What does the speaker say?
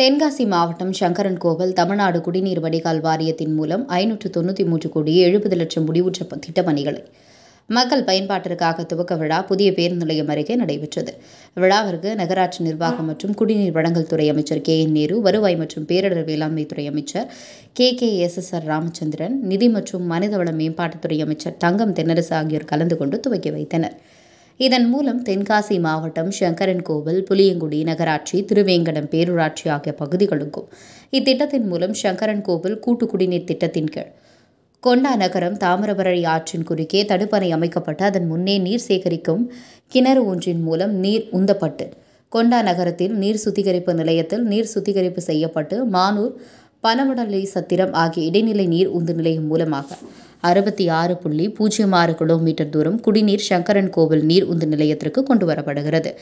தென்காசி மாவட்டம் சங்கரன் கோவில் தமிழ்நாடு குடிநீர் வடிகால் வாரியத்தின் மூலம் ஐநூற்று தொண்ணூற்றி மூன்று கோடி எழுபது லட்சம் முடிவுற்ற திட்டப்பணிகளை மக்கள் பயன்பாட்டிற்காக துவக்க விழா புதிய பேருந்து நிலையம் அருகே நடைபெற்றது விழாவிற்கு நகராட்சி நிர்வாகம் மற்றும் குடிநீர் வழங்கல் துறை அமைச்சர் கே என் நேரு வருவாய் மற்றும் பேரிடர் வேளாண்மை துறை அமைச்சர் K K S S R Ramachandran நிதி மற்றும் மனிதவள மேம்பாட்டுத்துறை அமைச்சர் தங்கம் தென்னரசு ஆகியோர் கலந்து கொண்டு துவக்கி வைத்தனர் இதன் மூலம் தென்காசி மாவட்டம் சங்கரன் கோவில் புளியங்குடி நகராட்சி திருவேங்கடம் பேரூராட்சி ஆகிய பகுதிகளுக்கும் இத்திட்டத்தின் மூலம் சங்கரன் கோவில் கூட்டு குடிநீர் திட்டத்தின் கீழ் கொண்டா நகரம் தாமிரபரணி ஆற்றின் குறுக்கே தடுப்பணை அமைக்கப்பட்டு அதன் முன்னே நீர் சேகரிக்கும் கிணறு ஒன்றின் மூலம் நீர் உந்தப்பட்டு கொண்டா நகரத்தில் நீர் சுத்திகரிப்பு நிலையத்தில் நீர் சுத்திகரிப்பு செய்யப்பட்டு மானூர் பனமடலை சத்திரம் ஆகிய இடைநிலை நீர் உந்து நிலையம் மூலமாக அறுபத்தி ஆறு புள்ளி பூஜ்ஜியம் ஆறு கிலோமீட்டர் தூரம் குடிநீர் சங்கரன் கோவில் நீர் உந்து நிலையத்திற்கு கொண்டு வரப்படுகிறது